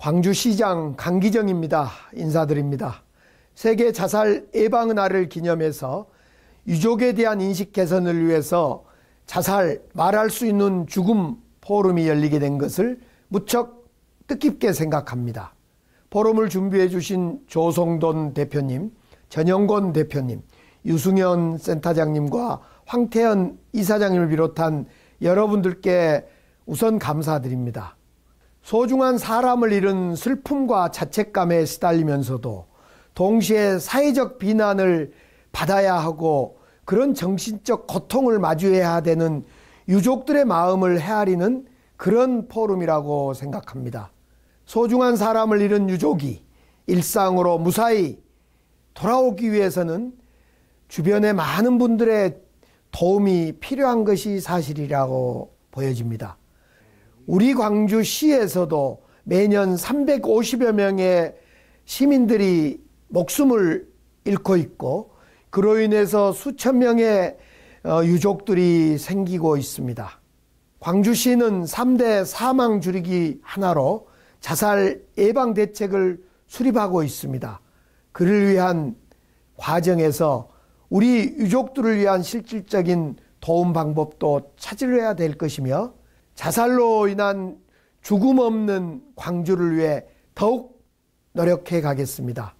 광주시장 강기정입니다. 인사드립니다. 세계 자살 예방의 날을 기념해서 유족에 대한 인식 개선을 위해서 자살 말할 수 있는 죽음 포럼이 열리게 된 것을 무척 뜻깊게 생각합니다. 포럼을 준비해 주신 조성돈 대표님, 전영권 대표님, 유승현 센터장님과 황태현 이사장님을 비롯한 여러분들께 우선 감사드립니다. 소중한 사람을 잃은 슬픔과 자책감에 시달리면서도 동시에 사회적 비난을 받아야 하고 그런 정신적 고통을 마주해야 되는 유족들의 마음을 헤아리는 그런 포럼이라고 생각합니다. 소중한 사람을 잃은 유족이 일상으로 무사히 돌아오기 위해서는 주변의 많은 분들의 도움이 필요한 것이 사실이라고 보여집니다. 우리 광주시에서도 매년 350여 명의 시민들이 목숨을 잃고 있고 그로 인해서 수천 명의 어, 유족들이 생기고 있습니다. 광주시는 3대 사망 줄이기 하나로 자살 예방 대책을 수립하고 있습니다. 그를 위한 과정에서 우리 유족들을 위한 실질적인 도움 방법도 찾으려야 될 것이며 자살로 인한 죽음 없는 광주를 위해 더욱 노력해 가겠습니다.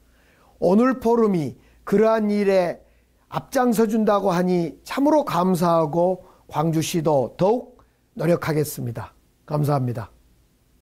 오늘 포럼이 그러한 일에 앞장서 준다고 하니 참으로 감사하고 광주시도 더욱 노력하겠습니다. 감사합니다.